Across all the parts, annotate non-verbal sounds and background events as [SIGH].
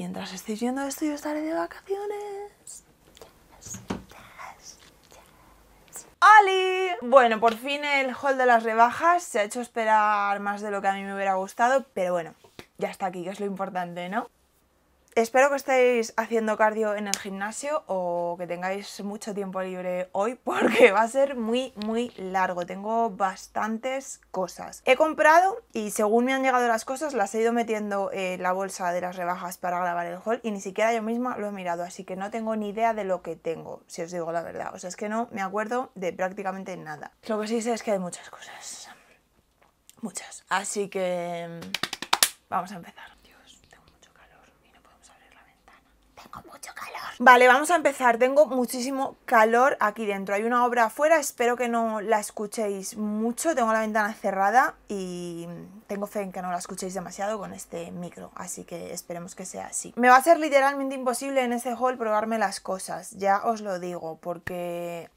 mientras estéis viendo esto yo estaré de vacaciones. ¡Ali! Bueno, por fin el haul de las rebajas se ha hecho esperar más de lo que a mí me hubiera gustado, pero bueno, ya está aquí, que es lo importante, ¿no? Espero que estéis haciendo cardio en el gimnasio o que tengáis mucho tiempo libre hoy [LAUGHS] porque va a ser muy muy largo. Tengo bastantes cosas. He comprado y según me han llegado las cosas las he ido metiendo en la bolsa de las rebajas para grabar el haul y ni siquiera yo misma lo he mirado, así que no tengo ni idea de lo que tengo, si os digo la verdad. O sea, es que no me acuerdo de prácticamente nada. Lo que sí sé es que hay muchas cosas. Muchas. Así que mm, vamos a empezar. con mucho calor. Vale, vamos a empezar. Tengo muchísimo calor aquí dentro. Hay una obra afuera, espero que no la escuchéis mucho. Tengo la ventana cerrada y tengo fe en que no la escuchéis demasiado con este micro, así que esperemos que sea así. Me va a ser literalmente imposible en ese hall probarme las cosas, ya os lo digo, porque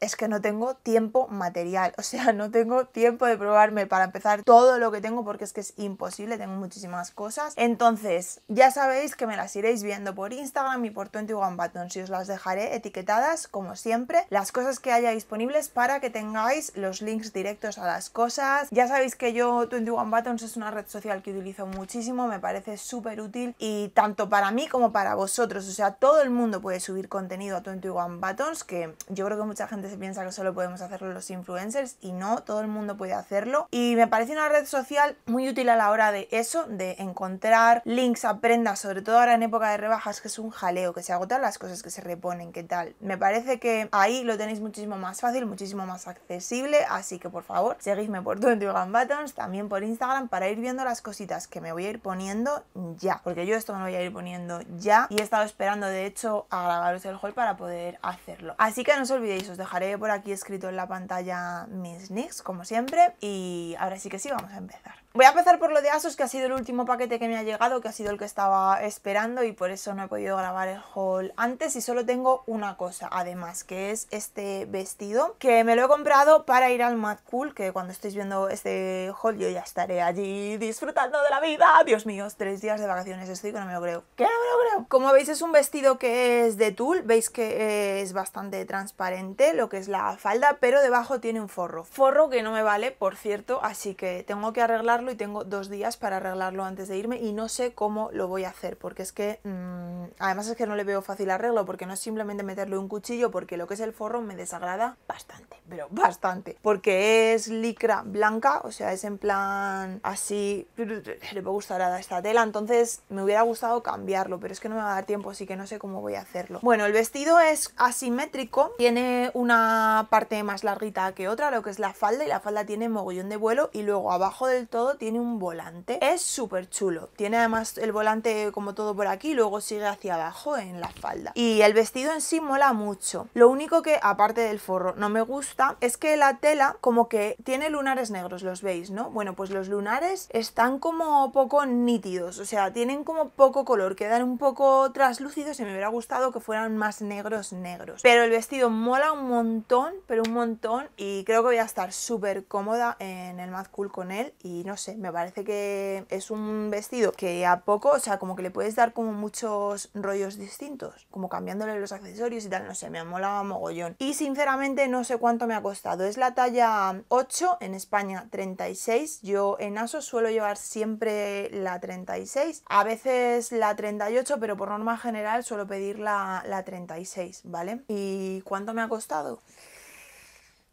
es que no tengo tiempo material, [LAUGHS] o sea, no tengo tiempo de probarme para empezar todo lo que tengo porque es que es imposible, tengo muchísimas cosas. Entonces, ya sabéis que me las iréis viendo por Instagram y por 21 Buttons y os las dejaré etiquetadas, como siempre, las cosas que haya disponibles para que tengáis los links directos a las cosas. Ya sabéis que yo 21 Buttons es una red social que utilizo muchísimo, me parece súper útil y tanto para mí como para vosotros, o sea, todo el mundo puede subir contenido a 21 Buttons, que yo creo que mucha gente se piensa que solo podemos hacerlo los influencers y no, todo el mundo puede hacerlo. Y me parece una red social muy útil a la hora de eso, de encontrar links a prendas, sobre todo ahora en época de rebajas, que es un jaleo, que se agotan las cosas que se reponen, qué tal. Me parece que ahí lo tenéis muchísimo más fácil, muchísimo más accesible, así que por favor, seguidme por [LAUGHS] Twenty One Buttons, también por Instagram, para ir viendo las cositas que me voy a ir poniendo ya, porque yo esto me voy a ir poniendo ya y he estado esperando de hecho a grabaros el haul para poder hacerlo. Así que no os olvidéis, os dejaré he por aquí escrito en la pantalla mis nicks, como siempre. Y ahora sí que sí, vamos a empezar. Voy a empezar por lo de Asus, que ha sido el último paquete que me ha llegado, que ha sido el que estaba esperando y por eso no he podido grabar el haul antes y solo tengo una cosa además, que es este vestido, que me lo he comprado para ir al Mad Cool, que cuando estéis viendo este haul yo ya estaré allí disfrutando de la vida. Dios mío, tres días de vacaciones estoy que no me lo creo. ¿Qué no me lo creo? Como veis es un vestido que es de tul, veis que es bastante transparente lo que es la falda, pero debajo tiene un forro. Forro que no me vale, por cierto, así que tengo que arreglar y tengo dos días para arreglarlo antes de irme y no sé cómo lo voy a hacer porque es que mm, además es que no le veo fácil arreglo porque no es simplemente meterle un cuchillo porque lo que es el forro me desagrada bastante, pero bastante porque es licra blanca, o sea es en plan así [LAUGHS] le gustará gustar a esta tela entonces me hubiera gustado cambiarlo pero es que no me va a dar tiempo así que no sé cómo voy a hacerlo. Bueno el vestido es asimétrico, tiene una parte más larguita que otra lo que es la falda y la falda tiene mogollón de vuelo y luego abajo del todo tiene un volante. Es súper chulo. Tiene además el volante como todo por aquí, luego sigue hacia abajo en la falda. Y el vestido en sí mola mucho. Lo único que, aparte del forro, no me gusta es que la tela como que tiene lunares negros, los veis, ¿no? Bueno, pues los lunares están como poco nítidos, o sea, tienen como poco color, quedan un poco traslúcidos y me hubiera gustado que fueran más negros negros. Pero el vestido mola un montón, pero un montón y creo que voy a estar súper cómoda en el Mad Cool con él y no sé, me parece que es un vestido que a poco, o sea, como que le puedes dar como muchos rollos distintos, como cambiándole los accesorios y tal, no sé, me ha molado mogollón. Y sinceramente no sé cuánto me ha costado, es la talla 8, en España 36, yo en ASO suelo llevar siempre la 36, a veces la 38, pero por norma general suelo pedir la, la 36, ¿vale? ¿Y cuánto me ha costado?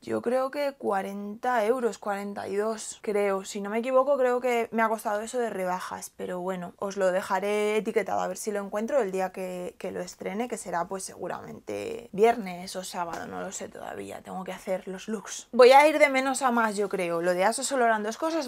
yo creo que 40 euros, 42 creo. Si no me equivoco, creo que me ha costado eso de rebajas, pero bueno, os lo dejaré etiquetado a ver si lo encuentro el día que, lo estrene, que será pues seguramente viernes o sábado, no lo sé todavía, tengo que hacer los looks. Voy a ir de menos a más, yo creo. Lo de ASO solo eran dos cosas,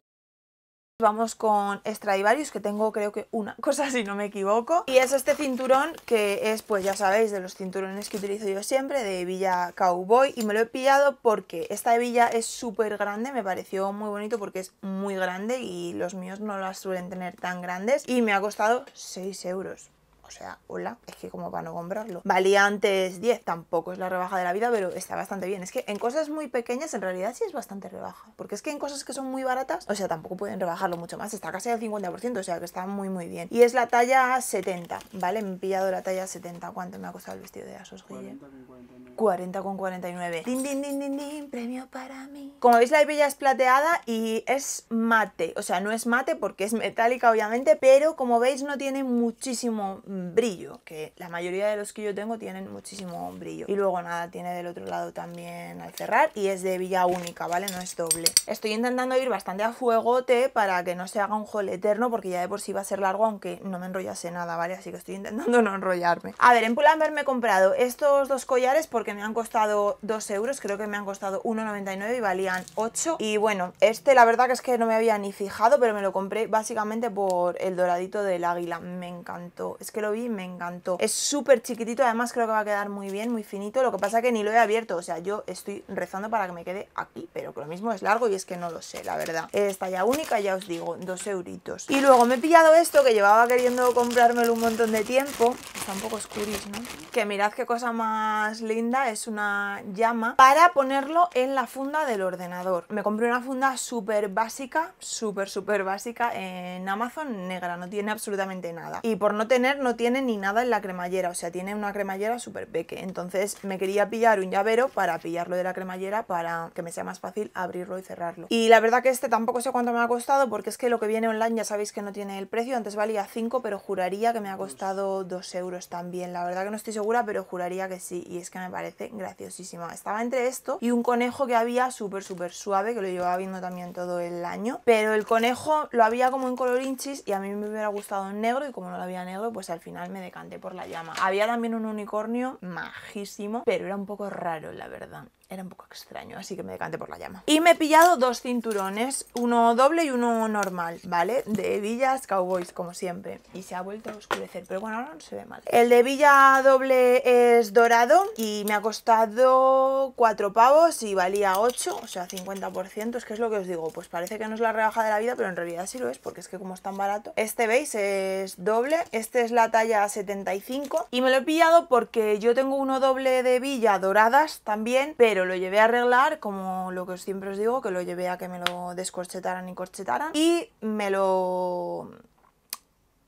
Vamos con Stradivarius, que tengo creo que una [LAUGHS] cosa si no me equivoco. Y es este cinturón que es, pues ya sabéis, de los cinturones que utilizo yo siempre, de Villa Cowboy. Y me lo he pillado porque esta Villa es súper grande, me pareció muy bonito porque es muy grande y los míos no las suelen tener tan grandes. Y me ha costado 6 euros. O sea, hola, es que como para no comprarlo. Valía antes 10, tampoco es la rebaja de la vida, pero está bastante bien. Es que en cosas muy pequeñas en realidad sí es bastante rebaja. Porque es que en cosas que son muy baratas, o sea, tampoco pueden rebajarlo mucho más. Está casi al 50%, o sea que está muy muy bien. Y es la talla 70, ¿vale? Me he pillado la talla 70. ¿Cuánto me ha costado el vestido de Asos, 40 con 49. 40 con 49. Din, din, din, din, din, premio para mí. Como veis la hebilla es plateada y es mate. O sea, no es mate porque es metálica obviamente, pero como veis no tiene muchísimo brillo, que la mayoría de los que yo tengo tienen muchísimo brillo. Y luego nada, tiene del otro lado también al cerrar y es de villa única, ¿vale? No es doble. Estoy intentando ir bastante a fuegote para que no se haga un hole eterno porque ya de por sí va a ser largo aunque no me enrollase nada, ¿vale? Así que estoy intentando [LAUGHS] no enrollarme. A ver, en Pull&Bear me he comprado estos dos collares porque me han costado 2 euros, creo que me han costado 1,99 y valían 8. Y bueno, este la verdad que es que no me había ni fijado, pero me lo compré básicamente por el doradito del águila. Me encantó. Es que lo y me encantó. Es súper chiquitito, además creo que va a quedar muy bien, muy finito. Lo que pasa que ni lo he abierto, o sea, yo estoy rezando para que me quede aquí, pero que lo mismo es largo y es que no lo sé, la verdad. Es talla única, ya os digo, dos euritos. Y luego me he pillado esto que llevaba queriendo comprármelo un montón de tiempo. Está un poco oscuris, ¿no? Que mirad qué cosa más linda, es una llama para ponerlo en la funda del ordenador. Me compré una funda súper básica, súper, súper básica en Amazon, negra, no tiene absolutamente nada. Y por no tener, no tiene ni nada en la cremallera, o sea, tiene una cremallera súper peque. Entonces me quería pillar un llavero para pillarlo de la cremallera para que me sea más fácil abrirlo y cerrarlo. Y la verdad que este tampoco sé cuánto me ha costado porque es que lo que viene online ya sabéis que no tiene el precio. Antes valía 5, pero juraría que me ha costado 2 euros también. La verdad que no estoy segura, pero juraría que sí. Y es que me parece graciosísima. Estaba entre esto y un conejo que había súper, súper suave, que lo llevaba viendo también todo el año. Pero el conejo lo había como en color inchis y a mí me hubiera gustado en negro y como no lo había negro, pues al final final me decanté por la llama. Había también un unicornio majísimo, pero era un poco raro, la verdad era un poco extraño, así que me decanté por la llama. Y me he pillado dos cinturones, uno doble y uno normal, ¿vale? De Villas Cowboys, como siempre. Y se ha vuelto a oscurecer, pero bueno, ahora no se ve mal. El de Villa doble es dorado y me ha costado cuatro pavos y valía 8, o sea, 50%. Es que es lo que os digo, pues parece que no es la rebaja de la vida, pero en realidad sí lo es, porque es que como es tan barato. Este, ¿veis? Es doble, este es la talla 75 y me lo he pillado porque yo tengo uno doble de Villa doradas también, pero pero lo llevé a arreglar, como lo que siempre os digo, que lo llevé a que me lo descorchetaran y corchetaran, y me lo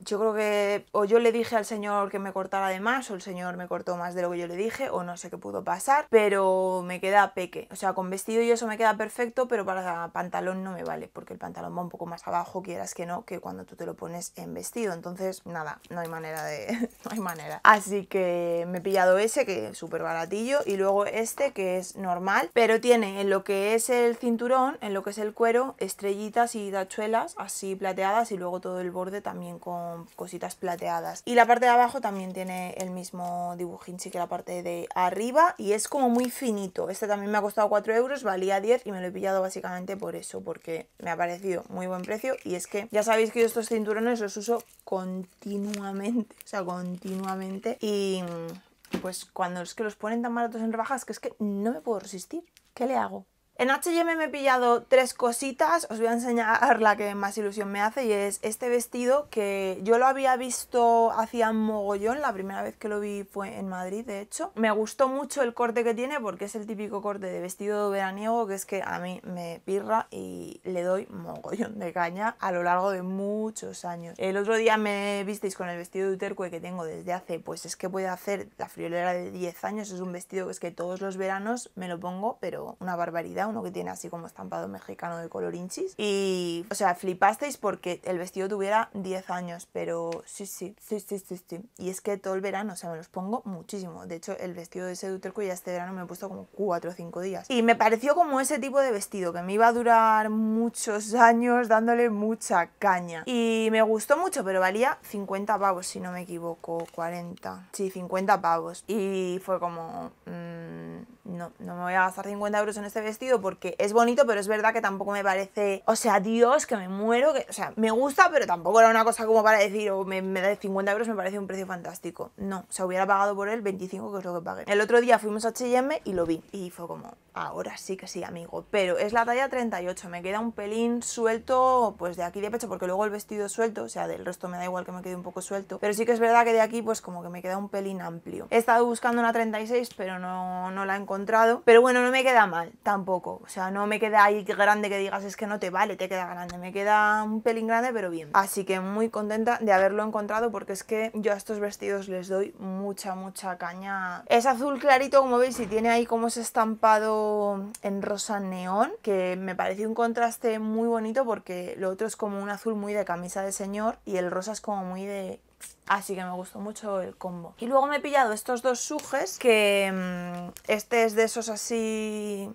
yo creo que o yo le dije al señor que me cortara de más o el señor me cortó más de lo que yo le dije o no sé qué pudo pasar, pero me queda peque. O sea, con vestido y eso me queda perfecto, pero para pantalón no me vale porque el pantalón va un poco más abajo, quieras que no, que cuando tú te lo pones en vestido. Entonces, nada, no hay manera de... [LAUGHS] no hay manera. Así que me he pillado ese que es súper baratillo y luego este que es normal, pero tiene en lo que es el cinturón, en lo que es el cuero, estrellitas y tachuelas así plateadas y luego todo el borde también con cositas plateadas. Y la parte de abajo también tiene el mismo dibujín, sí que la parte de arriba. Y es como muy finito. Este también me ha costado 4 euros, valía 10 y me lo he pillado básicamente por eso, porque me ha parecido muy buen precio. Y es que ya sabéis que yo estos cinturones los uso continuamente, o sea, continuamente. Y mm, pues cuando es que los ponen tan baratos en rebajas que es que no me puedo resistir. ¿Qué le hago? En H&M me he pillado tres cositas, os voy a enseñar la que más ilusión me hace y es este vestido que yo lo había visto hacía mogollón, la primera vez que lo vi fue en Madrid de hecho. Me gustó mucho el corte que tiene porque es el típico corte de vestido veraniego que es que a mí me pirra y le doy mogollón de caña a lo largo de muchos años. El otro día me visteis con el vestido de Utercue que tengo desde hace, pues es que puede hacer la friolera de 10 años, es un vestido que es que todos los veranos me lo pongo, pero una barbaridad, que tiene así como estampado mexicano de color inchis Y, o sea, flipasteis porque el vestido tuviera 10 años, pero sí, sí, sí, sí, sí, Y es que todo el verano, o sea, me los pongo muchísimo. De hecho, el vestido de ese Duterco ya este verano me he puesto como 4 o 5 días. Y me pareció como ese tipo de vestido que me iba a durar muchos años dándole mucha caña. Y me gustó mucho, pero valía 50 pavos, si no me equivoco, 40. Sí, 50 pavos. Y fue como... Mm, no, no me voy a gastar 50 euros en este vestido porque es bonito, pero es verdad que tampoco me parece, o sea, Dios, que me muero, que, o sea, me gusta, pero tampoco era una cosa como para decir, o me, me da 50 euros, me parece un precio fantástico. No, se hubiera pagado por él 25, que es lo que pagué. El otro día fuimos a H&M y lo vi, y fue como, ahora sí que sí, amigo, pero es la talla 38, me queda un pelín suelto, pues de aquí de pecho, porque luego el vestido es suelto, o sea, del resto me da igual que me quede un poco suelto, pero sí que es verdad que de aquí, pues como que me queda un pelín amplio. He estado buscando una 36, pero no, no la he encontrado encontrado. Pero bueno, no me queda mal tampoco. O sea, no me queda ahí grande que digas es que no te vale, te queda grande. Me queda un pelín grande, pero bien. Así que muy contenta de haberlo encontrado porque es que yo a estos vestidos les doy mucha, mucha caña. Es azul clarito, como veis, y tiene ahí como ese estampado en rosa neón, que me parece un contraste muy bonito porque lo otro es como un azul muy de camisa de señor y el rosa es como muy de Así que me gustó mucho el combo. Y luego me he pillado estos dos sujes, que mm, este es de esos así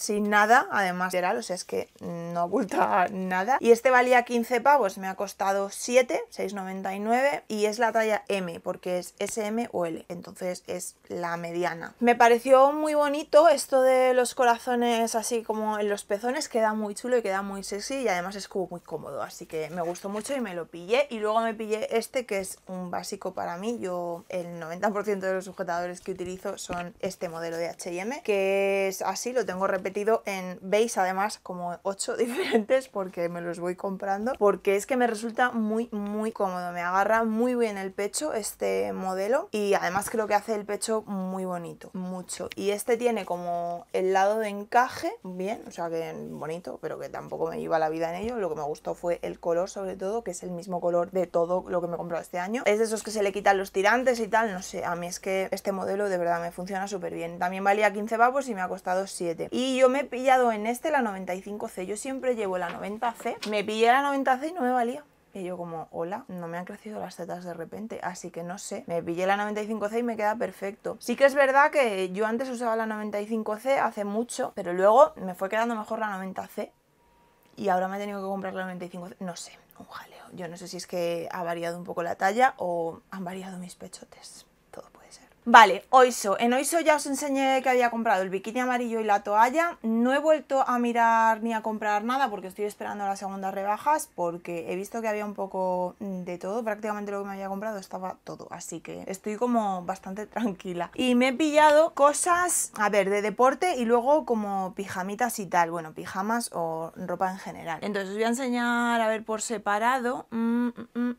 sin nada, además general, o sea, es que no oculta nada. Y este valía 15 pavos, me ha costado 7, 6,99 y es la talla M, porque es SM o L, entonces es la mediana. Me pareció muy bonito esto de los corazones así como en los pezones, queda muy chulo y queda muy sexy y además es muy cómodo, así que me gustó mucho y me lo pillé. Y luego me pillé este que es un básico para mí, yo el 90% de los sujetadores que utilizo son este modelo de H&M, que es así, lo tengo repetido en veis además como 8 [LAUGHS] diferentes porque me los voy comprando porque es que me resulta muy muy cómodo, me agarra muy bien el pecho este modelo y además creo que hace el pecho muy bonito, mucho. Y este tiene como el lado de encaje, bien, o sea que bonito, pero que tampoco me iba la vida en ello, lo que me gustó fue el color sobre todo, que es el mismo color de todo lo que me comprado este año. Es de esos que se le quitan los tirantes y tal, no sé, a mí es que este modelo de verdad me funciona súper bien. También valía 15 pavos y me ha costado 7. Y yo me he pillado en este la 95C. Yo siempre llevo la 90C. Me pillé la 90C y no me valía. Y yo como, hola, no me han crecido las tetas de repente, así que no sé. Me pillé la 95C y me queda perfecto. Sí que es verdad que yo antes usaba la 95C hace mucho, pero luego me fue quedando mejor la 90C. Y ahora me he tenido que comprar la 95C. No sé, un jaleo. Yo no sé si es que ha variado un poco la talla o han variado mis pechotes. Vale, Oiso. En Oiso ya os enseñé que había comprado el bikini amarillo y la toalla. No he vuelto a mirar ni a comprar nada porque estoy esperando las segundas rebajas porque he visto que había un poco mm, de todo. Prácticamente lo que me había comprado estaba todo. Así que estoy como bastante [LAUGHS] tranquila. Y me he pillado cosas, a ver, de deporte y luego como pijamitas y tal. Bueno, pijamas o ropa en general. Entonces os voy a enseñar, a ver, por separado. Mm, mm,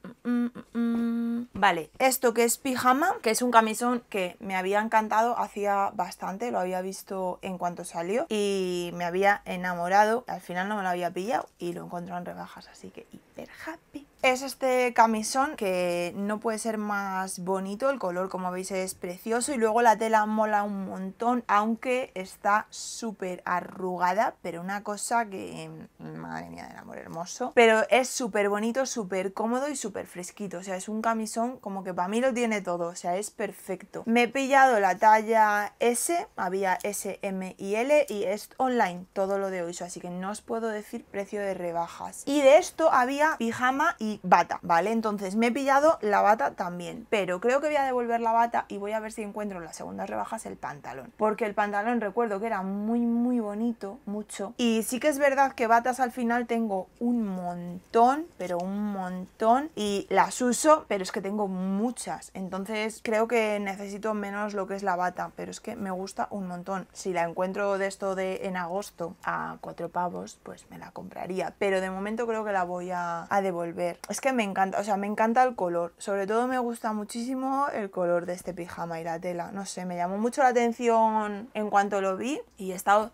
vale, esto que es pijama, que es un camisón que me había encantado hacía bastante, lo había visto en cuanto salió y me había enamorado. Al final no me lo había pillado y lo encontró en rebajas, así que hiper happy. Es este camisón que no puede ser más bonito, el color como veis es precioso y luego la tela mola un montón, aunque está súper arrugada, pero una cosa que, madre mía del amor hermoso, pero es súper bonito, súper cómodo y súper fresquito, o sea, es un camisón como que para mí lo tiene todo, o sea, es perfecto. Me he pillado la talla S, había S, M y L y es online todo lo de hoy, así que no os puedo decir precio de rebajas. Y de esto había pijama y bata, ¿vale? Entonces me he pillado la bata también, pero creo que voy a devolver la bata y voy a ver si encuentro en las segundas rebajas el pantalón, porque el pantalón recuerdo que era muy muy bonito, mucho, y sí que es verdad que batas al final tengo un montón, pero un montón, y las uso, pero es que tengo muchas, entonces creo que necesito menos lo que es la bata, pero es que me gusta un montón, si la encuentro de esto de en agosto a cuatro pavos, pues me la compraría, pero de momento creo que la voy a devolver es que me encanta, o sea, me encanta el color. Sobre todo me gusta muchísimo el color de este pijama y la tela. No sé, me llamó mucho la atención en cuanto lo vi y he estado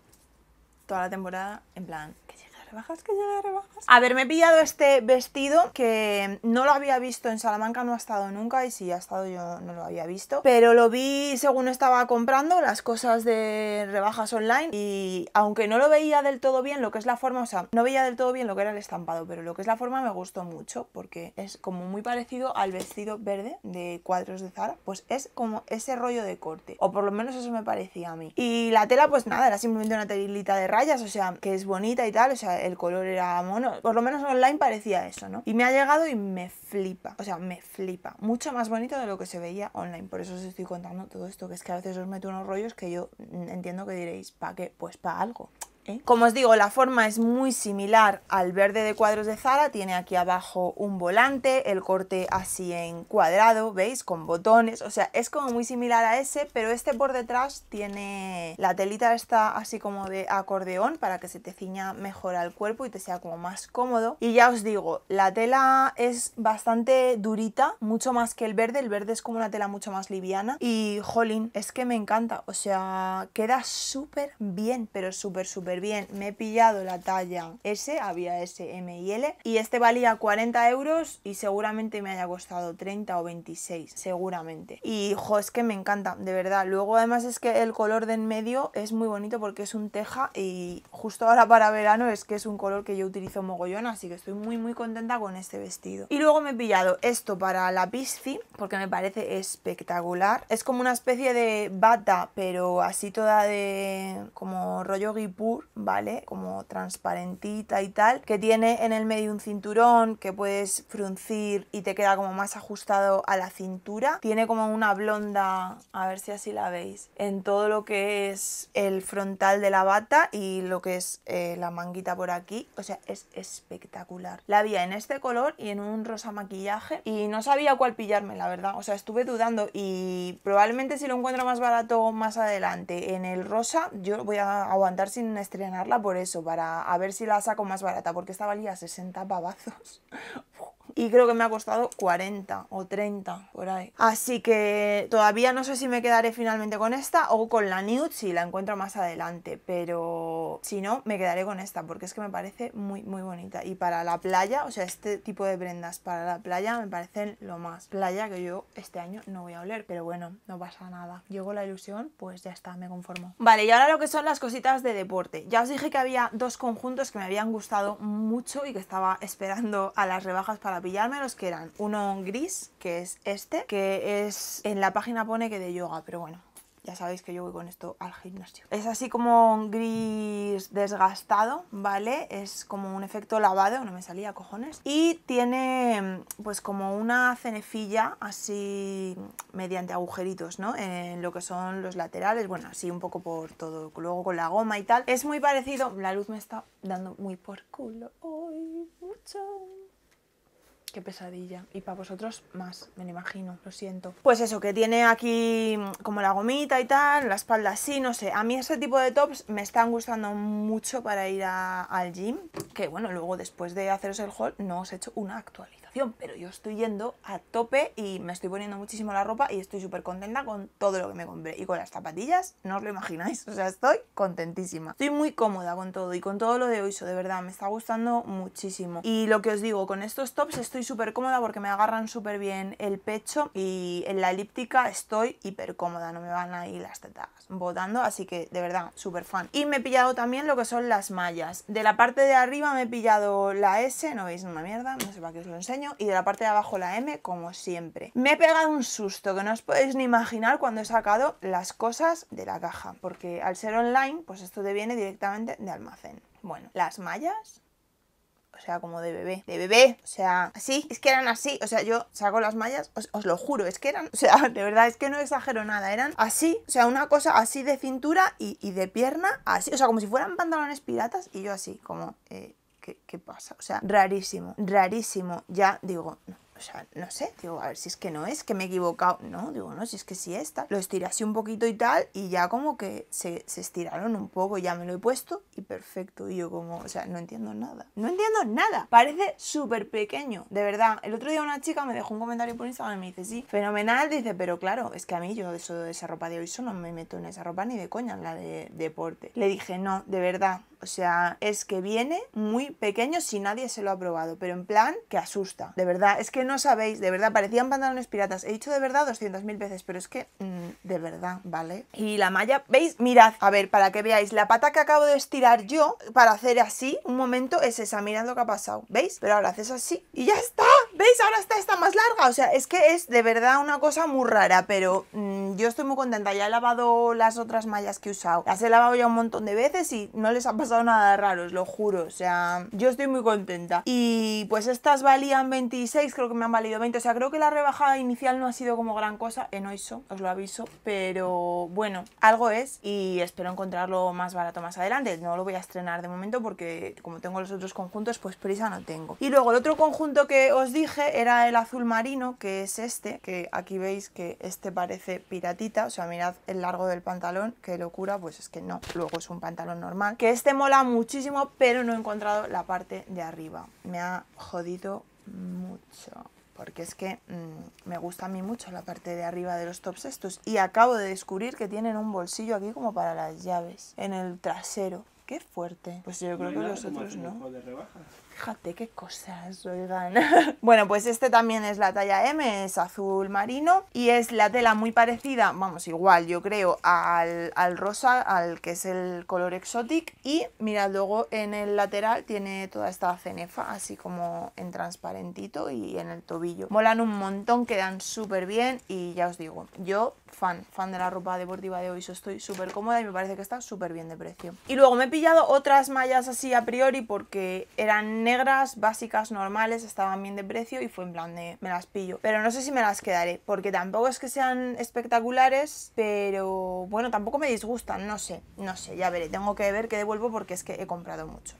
toda la temporada en plan, rebajas, que de rebajas. he pillado este vestido que no lo había visto en Salamanca, no ha estado nunca y si ha estado yo no lo había visto. Pero lo vi según estaba comprando las cosas de rebajas online y aunque no lo veía del todo bien lo que es la forma, o sea, no veía del todo bien lo que era el estampado, pero lo que es la forma me gustó mucho porque es como muy parecido al vestido verde de cuadros de Zara, pues es como ese rollo de corte, o por lo menos eso me parecía a mí. Y la tela pues nada, era simplemente una telita de rayas, o sea, que es bonita y tal, o sea, el color era mono. Por lo menos online parecía eso, ¿no? Y me ha llegado y me flipa. O sea, me flipa. Mucho más bonito de lo que se veía online. Por eso os estoy contando todo esto, que es que a veces os meto unos rollos que yo entiendo que diréis, ¿para qué? Pues para algo. ¿Eh? Como os digo, la forma es muy similar al verde de cuadros de Zara, tiene aquí abajo un volante, el corte así en cuadrado, ¿veis? Con botones, o sea, es como muy similar a ese, pero este por detrás tiene la telita está así como de acordeón para que se te ciña mejor al cuerpo y te sea como más cómodo. Y ya os digo, la tela es bastante durita, mucho más que el verde, el verde es como una tela mucho más liviana y jolín, es que me encanta, o sea, queda súper bien, pero súper, súper bien. Me he pillado la talla S, había S, M y L. Y este valía 40 euros y seguramente me haya costado 30 o 26, seguramente. Y, jo, es que me encanta, de verdad. Luego además es que el color de en medio es muy bonito porque es un teja y justo ahora para verano es que es un color que yo utilizo mogollón, así que estoy muy muy contenta con este vestido. Y luego me he pillado esto para la pisci porque me parece espectacular. Es como una especie de bata, pero así toda de como rollo guipur ¿vale? Como transparentita y tal, que tiene en el medio un cinturón que puedes fruncir y te queda como más ajustado a la cintura. Tiene como una blonda, a ver si así la veis, en todo lo que es el frontal de la bata y lo que es eh, la manguita por aquí. O sea, es espectacular. La había en este color y en un rosa maquillaje y no sabía cuál pillarme, la verdad. O sea, estuve dudando y probablemente si lo encuentro más barato más adelante en el rosa, yo voy a aguantar sin estrenarla por eso, para a ver si la saco más barata, porque esta valía 60 pavazos y creo que me ha costado 40 o 30 por ahí. Así que todavía no sé si me quedaré finalmente con esta o con la nude si la encuentro más adelante, pero si no me quedaré con esta porque es que me parece muy muy bonita y para la playa, o sea, este tipo de prendas para la playa me parecen lo más. Playa que yo este año no voy a oler, pero bueno, no pasa nada. Llegó la ilusión, pues ya está, me conformo. Vale, y ahora lo que son las cositas de deporte. Ya os dije que había dos conjuntos que me habían gustado mucho y que estaba esperando a las rebajas para me los que eran uno gris, que es este, que es, en la página pone que de yoga, pero bueno, ya sabéis que yo voy con esto al gimnasio. Es así como un gris desgastado, ¿vale? Es como un efecto lavado, no me salía, cojones. Y tiene pues como una cenefilla así mediante agujeritos, ¿no? En lo que son los laterales, bueno, así un poco por todo. Luego con la goma y tal. Es muy parecido, la luz me está dando muy por culo hoy, mucho. Qué pesadilla. Y para vosotros más, me lo imagino, lo siento. Pues eso, que tiene aquí mm, como la gomita y tal, la espalda así, no sé. A mí ese tipo de tops me están gustando mucho para ir al gym. Que bueno, luego después de haceros el haul no os he hecho una actualidad pero yo estoy yendo a tope y me estoy poniendo muchísimo la ropa y estoy súper contenta con todo lo que me compré. Y con las zapatillas, no os lo imagináis, [LAUGHS] o sea, estoy contentísima. Estoy muy cómoda con todo y con todo lo de Oiso, de verdad, me está gustando muchísimo. Y lo que os digo, con estos tops estoy súper cómoda porque me agarran súper bien el pecho y en la elíptica estoy hiper cómoda, no me van ahí las tetas botando, así que de verdad, súper fan. Y me he pillado también lo que son las mallas. De la parte de arriba me he pillado la S, no veis una mierda, no sé para qué os lo enseño y de la parte de abajo la M como siempre. Me he pegado un susto que no os podéis ni imaginar cuando he sacado las cosas de la caja, porque al ser online, pues esto te viene directamente de almacén. Bueno, las mallas, o sea, como de bebé, de bebé, o sea, así, es que eran así, o sea, yo saco las mallas, os, lo juro, es que eran, o sea, [LAUGHS] de verdad, es que no exagero nada, eran así, o sea, una cosa así de cintura y, y de pierna, así, o sea, como si fueran pantalones piratas y yo así, como, eh, ¿qué, pasa? O sea, rarísimo, rarísimo. Ya digo, o sea, no sé, digo, a ver si es que no es, que me he equivocado. No, digo, no, si es que sí está. Lo estiré así un poquito y tal, y ya como que se, estiraron un poco, ya me lo he puesto y perfecto. Y yo como, o sea, no entiendo nada. No entiendo nada. Parece súper pequeño, de verdad. El otro día una chica me dejó un comentario por Instagram y me dice, sí, fenomenal. Dice, pero claro, es que a mí yo eso de esa ropa de hoy solo no me meto en esa ropa ni de coña, en la de, de deporte. Le dije, no, de verdad. O sea, es que viene muy pequeño si nadie se lo ha probado, pero en plan que asusta. De verdad, es que no sabéis, de verdad, parecían pantalones piratas. He dicho de verdad 200.000 veces, pero es que mm, de verdad, ¿vale? Y la malla, ¿veis? Mirad, a ver, para que veáis, la pata que acabo de estirar yo para hacer así, un momento es esa, mirad lo que ha pasado, ¿veis? Pero ahora haces así y ya está, ¿veis? Ahora está esta más larga, o sea, es que es de verdad una cosa muy rara, pero mm, yo estoy muy contenta, ya he lavado las otras mallas que he usado, las he lavado ya un montón de veces y no les ha pasado nada raro, os lo juro, o sea, yo estoy muy contenta. Y pues estas valían 26, creo que me han valido 20. O sea, creo que la rebajada inicial no ha sido como gran cosa en Oiso, os lo aviso. Pero bueno, algo es y espero encontrarlo más barato más adelante. No lo voy a estrenar de momento porque como tengo los otros conjuntos, pues prisa no tengo. Y luego el otro conjunto que os dije era el azul marino, que es este, que aquí veis que este parece piratita. O sea, mirad el largo del pantalón, qué locura, pues es que no. Luego es un pantalón normal. Que este mola muchísimo, pero no he encontrado la parte de arriba. Me ha jodido mucho, porque es que mm, me gusta a mí mucho la parte de arriba de los tops estos y acabo de descubrir que tienen un bolsillo aquí como para las llaves en el trasero. Qué fuerte. Pues yo creo que los otros no. Fíjate qué cosas, oigan. [LAUGHS] bueno, pues este también es la talla M, es azul marino y es la tela muy parecida, vamos, igual yo creo, al, rosa, al que es el color exotic. Y mirad, luego en el lateral tiene toda esta cenefa, así como en transparentito y en el tobillo. Molan un montón, quedan súper bien y ya os digo, yo fan, fan de la ropa deportiva de hoy, estoy súper cómoda y me parece que está súper bien de precio. Y luego me he pillado otras mallas así a priori porque eran negras, básicas, normales, estaban bien de precio y fue en plan de me las pillo. Pero no sé si me las quedaré porque tampoco es que sean espectaculares, pero bueno, tampoco me disgustan, no sé, no sé, ya veré, tengo que ver qué devuelvo porque es que he comprado mucho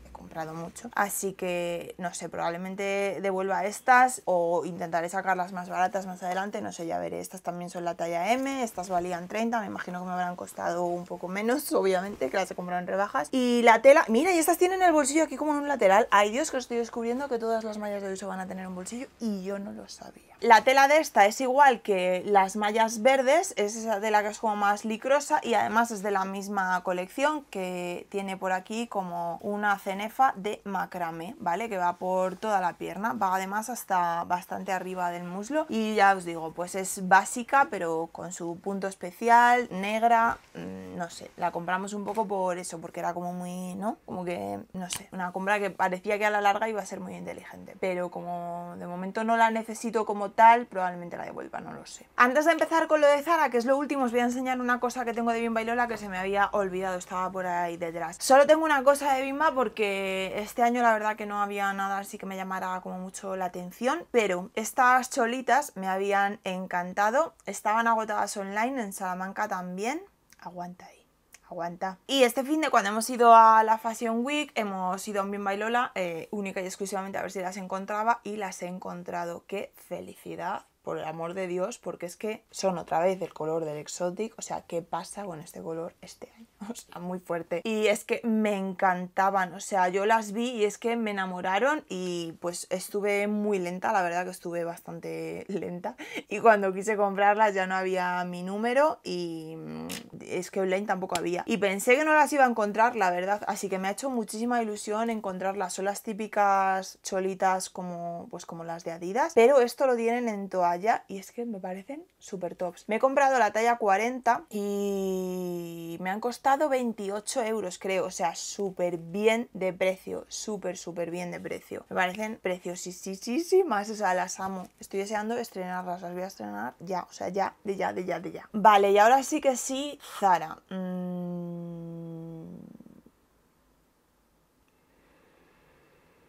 mucho. Así que, no sé, probablemente devuelva estas o intentaré sacarlas más baratas más adelante, no sé, ya veré. Estas también son la talla M, estas valían 30, me imagino que me habrán costado un poco menos, [LAUGHS] obviamente, que las he comprado en rebajas. Y la tela, mira, y estas tienen el bolsillo aquí como en un lateral. hay Dios, que estoy descubriendo que todas las mallas de uso van a tener un bolsillo y yo no lo sabía. La tela de esta es igual que las mallas verdes, es esa la que es como más licrosa y además es de la misma colección que tiene por aquí como una cenefa de macramé, ¿vale? Que va por toda la pierna, va además hasta bastante arriba del muslo y ya os digo, pues es básica pero con su punto especial, negra... Mm, no sé, la compramos un poco por eso, porque era como muy, ¿no? Como que, no sé, una compra que parecía que a la larga iba a ser muy inteligente. Pero como de momento no la necesito como tal, probablemente la devuelva, no lo sé. Antes de empezar con lo de Zara, que es lo último, os voy a enseñar una cosa que tengo de Bimba y Lola que se me había olvidado, estaba por ahí detrás. Solo tengo una cosa de Bimba porque este año la verdad que no había nada así que me llamara como mucho la atención, pero estas cholitas me habían encantado, estaban agotadas online en Salamanca también aguanta ahí. Aguanta. Y este fin de cuando hemos ido a la Fashion Week, hemos ido a un bien bailola, eh, única y exclusivamente a ver si las encontraba, y las he encontrado. ¡Qué felicidad! Por el amor de Dios, porque es que son otra vez del color del Exotic. O sea, ¿qué pasa con este color este año? [LAUGHS] muy fuerte. Y es que me encantaban, o sea, yo las vi y es que me enamoraron y pues estuve muy lenta, la verdad que estuve bastante [LAUGHS] lenta. Y cuando quise comprarlas ya no había mi número y mm, es que online tampoco había. Y pensé que no las iba a encontrar, la verdad, así que me ha hecho muchísima ilusión encontrarlas. Son las típicas cholitas como, pues como las de Adidas, pero esto lo tienen en toalla y es que me parecen súper tops. Me he comprado la talla 40 y me han costado 28 euros, creo. O sea, súper bien de precio. Súper, súper bien de precio. Me parecen preciosísimas. O sea, las amo. Estoy deseando estrenarlas. Las voy a estrenar ya. O sea, ya, de ya, de ya, de ya. Vale, y ahora sí que sí, Zara. Mm.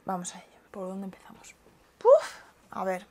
Vamos a ello. ¿Por dónde empezamos? ¡Puf! A ver.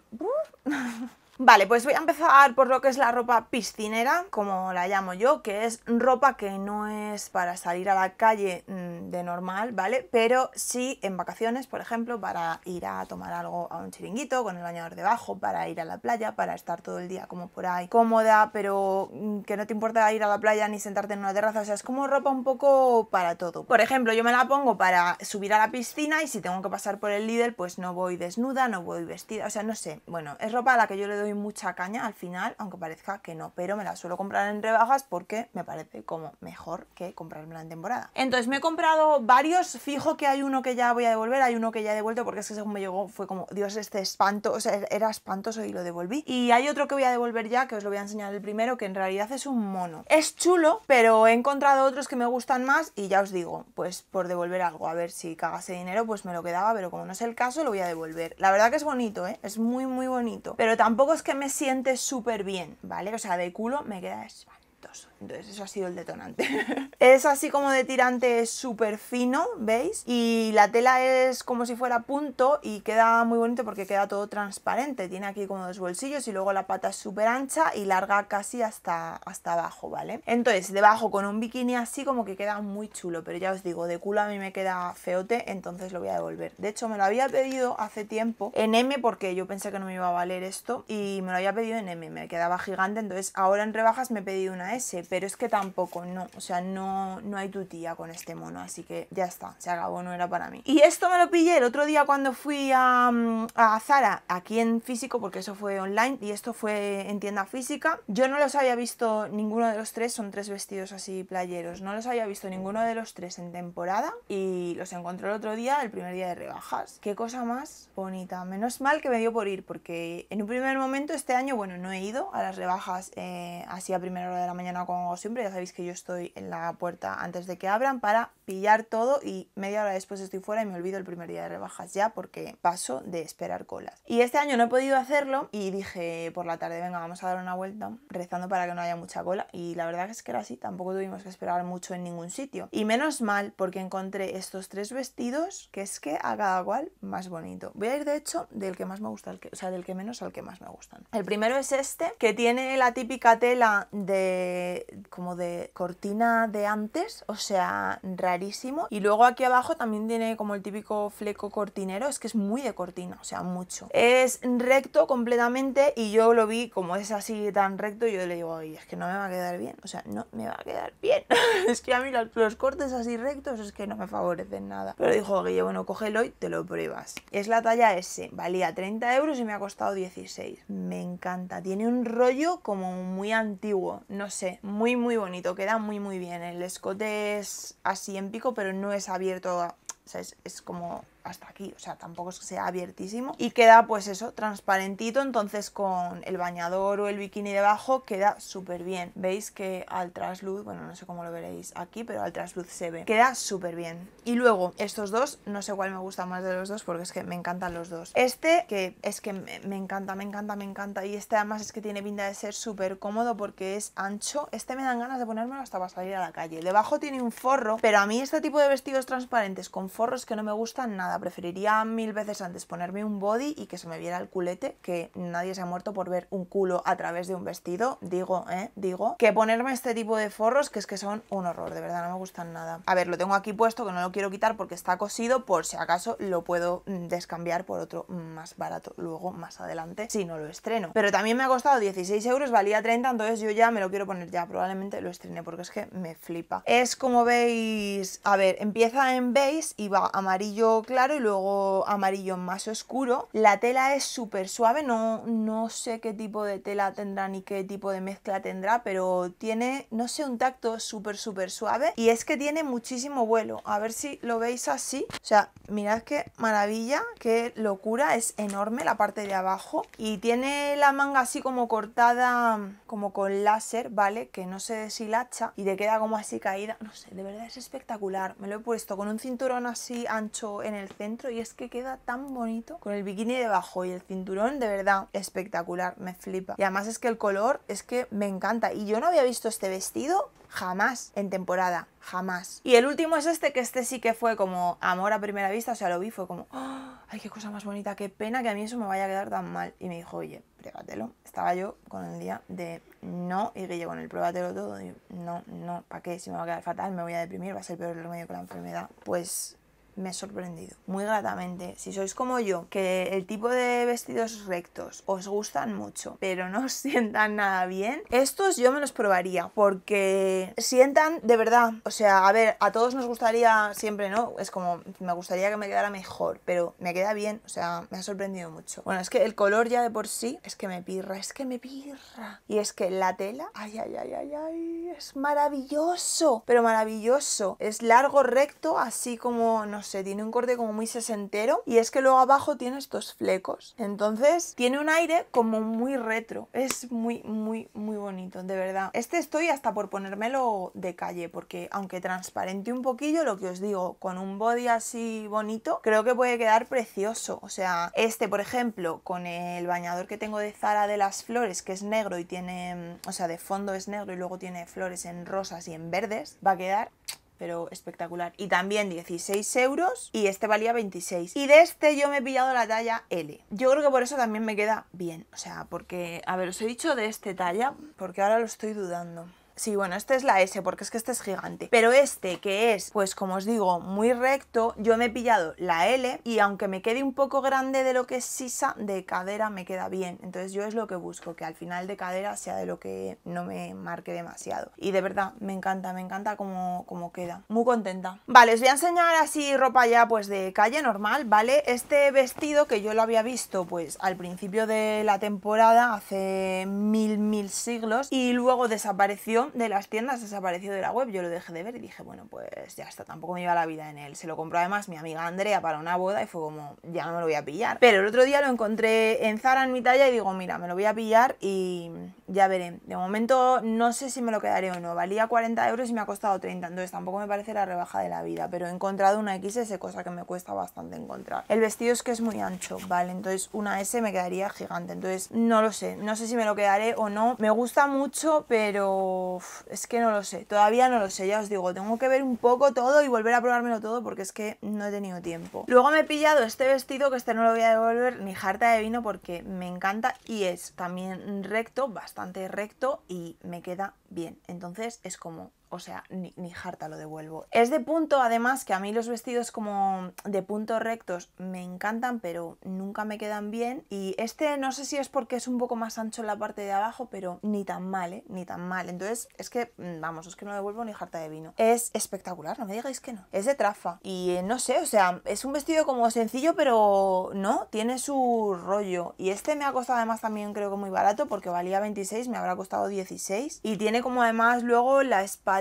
[LAUGHS] Vale, pues voy a empezar por lo que es la ropa piscinera, como la llamo yo, que es ropa que no es para salir a la calle mm, de normal, ¿vale? Pero sí en vacaciones, por ejemplo, para ir a tomar algo a un chiringuito con el bañador debajo, para ir a la playa, para estar todo el día como por ahí cómoda, pero mm, que no te importa ir a la playa ni sentarte en una terraza, o sea, es como ropa un poco para todo. Por ejemplo, yo me la pongo para subir a la piscina y si tengo que pasar por el líder, pues no voy desnuda, no voy vestida, o sea, no sé. Bueno, es ropa a la que yo le doy mucha caña al final, aunque parezca que no, pero me la suelo comprar en rebajas porque me parece como mejor que comprarme en temporada. Entonces me he comprado varios, fijo que hay uno que ya voy a devolver, hay uno que ya he devuelto porque es que según me llegó fue como, Dios, este espanto, o sea, era espantoso y lo devolví. Y hay otro que voy a devolver ya, que os lo voy a enseñar el primero, que en realidad es un mono. Es chulo, pero he encontrado otros que me gustan más y ya os digo, pues por devolver algo, a ver si cagase dinero, pues me lo quedaba, pero como no es el caso, lo voy a devolver. La verdad que es bonito, ¿eh? es muy muy bonito, pero tampoco que me siente súper bien, ¿vale? O sea, de culo me queda espantoso. Entonces eso ha sido el detonante. [LAUGHS] es así como de tirante súper fino, ¿veis? Y la tela es como si fuera punto y queda muy bonito porque queda todo transparente. Tiene aquí como dos bolsillos y luego la pata es súper ancha y larga casi hasta, hasta abajo, ¿vale? Entonces debajo con un bikini así como que queda muy chulo, pero ya os digo, de culo a mí me queda feote, entonces lo voy a devolver. De hecho me lo había pedido hace tiempo en M porque yo pensé que no me iba a valer esto y me lo había pedido en M, me quedaba gigante, entonces ahora en rebajas me he pedido una S, pero es que tampoco, no, o sea, no, no hay tu tía con este mono, así que ya está, se acabó, no era para mí. Y esto me lo pillé el otro día cuando fui a, a Zara, aquí en físico, porque eso fue online, y esto fue en tienda física. Yo no los había visto ninguno de los tres, son tres vestidos así playeros, no los había visto ninguno de los tres en temporada, y los encontré el otro día, el primer día de rebajas. Qué cosa más bonita, menos mal que me dio por ir, porque en un primer momento este año, bueno, no he ido a las rebajas eh, así a primera hora de la mañana con siempre, ya sabéis que yo estoy en la puerta antes de que abran para pillar todo y media hora después estoy fuera y me olvido el primer día de rebajas ya porque paso de esperar colas. Y este año no he podido hacerlo y dije por la tarde, venga, vamos a dar una vuelta, rezando para que no haya mucha cola. Y la verdad es que era así, tampoco tuvimos que esperar mucho en ningún sitio. Y menos mal porque encontré estos tres vestidos que es que a cada cual más bonito. Voy a ir de hecho del que más me gusta, que, o sea, del que menos al que más me gustan. El primero es este, que tiene la típica tela de como de cortina de antes, o sea, rarísimo. Y luego aquí abajo también tiene como el típico fleco cortinero, es que es muy de cortina, o sea, mucho. Es recto completamente y yo lo vi como es así tan recto, yo le digo, es que no me va a quedar bien, o sea, no me va a quedar bien. [LAUGHS] es que a mí los, cortes así rectos es que no me favorecen nada. Pero dijo Guille, bueno, cógelo y te lo pruebas. Es la talla S, valía 30 euros y me ha costado 16. Me encanta, tiene un rollo como muy antiguo, no sé, muy muy, muy bonito, queda muy, muy bien. El escote es así en pico, pero no es abierto, o sea, es, es como hasta aquí, o sea, tampoco es que sea abiertísimo y queda pues eso, transparentito, entonces con el bañador o el bikini debajo queda súper bien. Veis que al trasluz, bueno, no sé cómo lo veréis aquí, pero al trasluz se ve, queda súper bien. Y luego, estos dos, no sé cuál me gusta más de los dos porque es que me encantan los dos. Este, que es que me, encanta, me encanta, me encanta y este además es que tiene pinta de ser súper cómodo porque es ancho, este me dan ganas de ponérmelo hasta para salir a la calle. Debajo tiene un forro, pero a mí este tipo de vestidos transparentes con forros que no me gustan nada preferiría mil veces antes ponerme un body y que se me viera el culete, que nadie se ha muerto por ver un culo a través de un vestido, digo, ¿eh? Digo, que ponerme este tipo de forros que es que son un horror, de verdad, no me gustan nada. A ver, lo tengo aquí puesto que no lo quiero quitar porque está cosido, por si acaso lo puedo mm, descambiar por otro mm, más barato luego, más adelante, si no lo estreno. Pero también me ha costado 16 euros, valía 30, entonces yo ya me lo quiero poner ya, probablemente lo estrene porque es que me flipa. Es como veis, a ver, empieza en beige y va amarillo claro y luego amarillo más oscuro. La tela es súper suave, no, no sé qué tipo de tela tendrá ni qué tipo de mezcla tendrá, pero tiene, no sé, un tacto súper súper suave y es que tiene muchísimo vuelo. A ver si lo veis así. O sea, mirad qué maravilla, qué locura, es enorme la parte de abajo y tiene la manga así como cortada como con láser, ¿vale? Que no se deshilacha y te queda como así caída. No sé, de verdad es espectacular. Me lo he puesto con un cinturón así ancho en el centro y es que queda tan bonito con el bikini debajo y el cinturón, de verdad, espectacular, me flipa. Y además es que el color es que me encanta y yo no había visto este vestido jamás en temporada, jamás. Y el último es este, que este sí que fue como amor a primera vista, o sea, lo vi, fue como, ¡Ah! ay, qué cosa más bonita, qué pena que a mí eso me vaya a quedar tan mal. Y me dijo, oye, pruébatelo. Estaba yo con el día de no, y que llegó con el pruébatelo todo, y no, no, ¿para qué? Si me va a quedar fatal, me voy a deprimir, va a ser peor el remedio con la enfermedad. Pues me ha sorprendido, muy gratamente. Si sois como yo, que el tipo de vestidos rectos os gustan mucho, pero no os [LAUGHS] sientan nada bien, estos yo me los probaría, porque sientan de verdad, o sea, a ver, a todos nos gustaría siempre, ¿no? Es como, me gustaría que me quedara mejor, pero me queda bien, o sea, me ha sorprendido mucho. Bueno, es que el color ya de por sí, es que me pirra, es que me pirra. Y es que la tela, ay, ay, ay, ay, ay, es maravilloso, pero maravilloso. Es largo, recto, así como, no sea, tiene un corte como muy sesentero y es que luego abajo tiene estos flecos. Entonces tiene un aire como muy retro. Es muy, muy, muy bonito, de verdad. Este estoy hasta por ponérmelo de calle porque aunque transparente un poquillo, lo que os digo, con un body así bonito, creo que puede quedar precioso. O sea, este por ejemplo, con el bañador que tengo de Zara de las flores, que es negro y tiene, o sea, de fondo es negro y luego tiene flores en rosas y en verdes, va a quedar pero espectacular. Y también 16 euros y este valía 26. Y de este yo me he pillado la talla L. Yo creo que por eso también me queda bien. O sea, porque, a ver, os he dicho de este talla, porque ahora lo estoy dudando. Sí, bueno, esta es la S porque es que este es gigante. Pero este que es, pues como os digo, muy recto, yo me he pillado la L y aunque me quede un poco grande de lo que es sisa, de cadera me queda bien. Entonces yo es lo que busco, que al final de cadera sea de lo que no me marque demasiado. Y de verdad, me encanta, me encanta cómo como queda. Muy contenta. Vale, os voy a enseñar así ropa ya pues de calle normal, ¿vale? Este vestido que yo lo había visto pues al principio de la temporada, hace mil, mil siglos, y luego desapareció de las tiendas desapareció de la web, yo lo dejé de ver y dije, bueno, pues ya está, tampoco me iba la vida en él. Se lo compró además mi amiga Andrea para una boda y fue como, ya no me lo voy a pillar. Pero el otro día lo encontré en Zara en mi talla y digo, mira, me lo voy a pillar y ya veré. De momento no sé si me lo quedaré o no, valía 40 euros y me ha costado 30, entonces tampoco me parece la rebaja de la vida, pero he encontrado una XS, cosa que me cuesta bastante encontrar. El vestido es que es muy ancho, vale, entonces una S me quedaría gigante, entonces no lo sé, no sé si me lo quedaré o no. Me gusta mucho, pero es que no lo sé, todavía no lo sé, ya os digo, tengo que ver un poco todo y volver a probármelo todo porque es que no he tenido tiempo. Luego me he pillado este vestido, que este no lo voy a devolver, ni jarta de vino porque me encanta y es también recto, bastante recto y me queda bien. Entonces es como, o sea, ni, ni, harta lo devuelvo. Es de punto, además, que a mí los vestidos como de puntos rectos me encantan, pero nunca me quedan bien. Y este no sé si es porque es un poco más ancho en la parte de abajo, pero ni tan mal, ¿eh? Ni tan mal. Entonces, es que, mm, vamos, es que no devuelvo ni harta de vino. Es espectacular, no me digáis que no. Es de trafa. Y eh, no sé, o sea, es un vestido como sencillo, pero no, tiene su rollo. Y este me ha costado además también creo que muy barato, porque valía 26, me habrá costado 16. Y tiene como además luego la espalda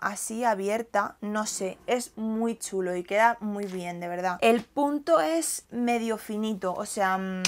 así abierta, no sé, es muy chulo y queda muy bien, de verdad. El punto es medio finito, o sea, mm,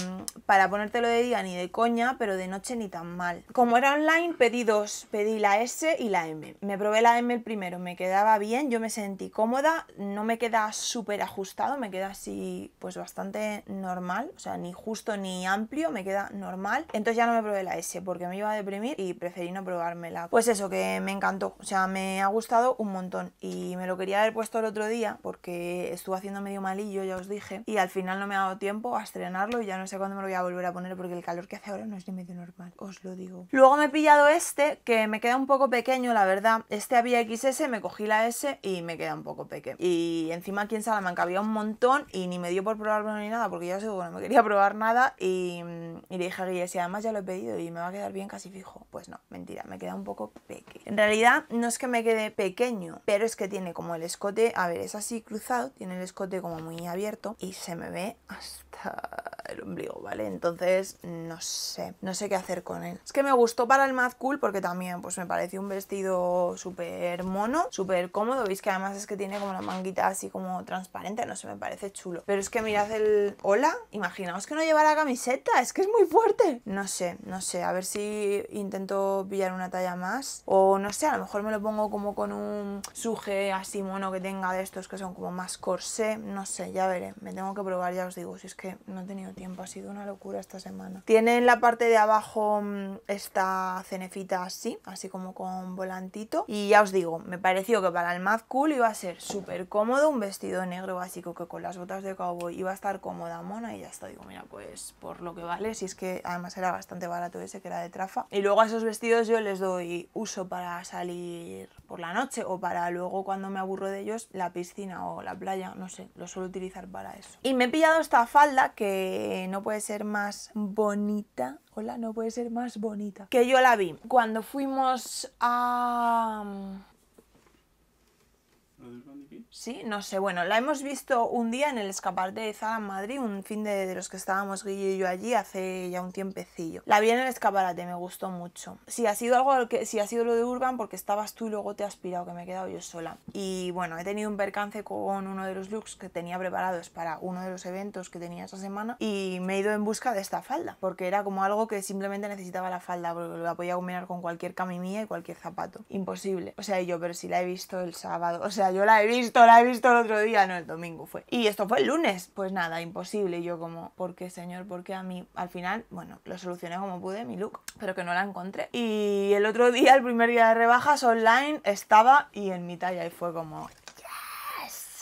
para ponértelo de día ni de coña, pero de noche ni tan mal. Como era online, pedí dos, pedí la S y la M. Me probé la M el primero, me quedaba bien, yo me sentí cómoda, no me queda súper ajustado, me queda así pues bastante normal, o sea, ni justo ni amplio, me queda normal. Entonces ya no me probé la S porque me iba a deprimir y preferí no probármela. Pues eso, que me encantó, o sea, me ha gustado un montón y me lo quería haber puesto el otro día porque estuve haciendo medio malillo, ya os dije, y al final no me ha dado tiempo a estrenarlo y ya no sé cuándo me lo voy a volver a poner porque el calor que hace ahora no es ni medio normal, os lo digo. Luego me he pillado este que me queda un poco pequeño, la verdad. Este había XS, me cogí la S y me queda un poco pequeño. Y encima aquí en Salamanca había un montón y ni me dio por probarlo ni nada porque ya sé, que no me quería [LAUGHS] probar nada y, le dije a Guille, si además ya lo he pedido y me va a quedar bien casi fijo. Pues no, mentira, me queda un poco pequeño. En realidad, no es que me quede pequeño, pero es que tiene como el escote, a ver, es así cruzado, tiene el escote como muy abierto y se me ve así el ombligo, ¿vale? Entonces, no sé, no sé qué hacer con él. Es que me gustó para el Mad Cool porque también, pues me pareció un vestido súper mono, súper cómodo. Veis que además es que tiene como la manguita así como transparente, no sé, me parece chulo. Pero es que mirad el... Hola, imaginaos que no lleva la camiseta, es que es muy fuerte. No sé, no sé, a ver si intento pillar una talla más. O no sé, a lo mejor me lo pongo como con un suje así mono que tenga de estos que son como más corsé, no sé, ya veré. Me tengo que probar, ya os digo, si es que no he tenido tiempo, ha sido una locura esta semana. Tiene en la parte de abajo mm, esta cenefita así, así como con volantito. Y ya os digo, me pareció que para el Mad Cool iba a ser súper cómodo, un vestido negro básico que con las botas de cowboy iba a estar cómoda, mona y ya está. Digo, mira, pues por lo que vale, si es que además era bastante barato ese que era de trafa. Y luego a esos vestidos yo les doy uso para salir por la noche o para luego cuando me aburro de ellos la piscina o la playa, no sé, lo suelo utilizar para eso. Y me he pillado esta falda que no puede ser más bonita. Hola, no puede ser más bonita. Que yo la vi cuando fuimos a... Mm, Sí, no sé. Bueno, la hemos visto un día en el escaparate de Zara Madrid, un fin de, los que estábamos Guille y yo allí hace ya un tiempecillo. La vi en el escaparate, me gustó mucho. Si ha sido algo que, si ha sido lo de Urban, porque estabas tú y luego te has pirado, que me he quedado yo sola. Y bueno, he tenido un percance con uno de los looks que tenía preparados para uno de los eventos que tenía esa semana y me he ido en busca de esta falda, porque era como algo que simplemente necesitaba la falda, porque la podía combinar con cualquier camimilla y cualquier zapato. Imposible. O sea, yo, pero si la he visto el sábado, o sea, yo la he visto la he visto el otro día, no, el domingo fue. Y esto fue el lunes, pues nada, imposible. Y yo como, ¿por qué, señor? ¿Por qué a mí? Al final, bueno, lo solucioné como pude, mi look, pero que no la encontré. Y el otro día, el primer día de rebajas online, estaba y en mi talla y fue como,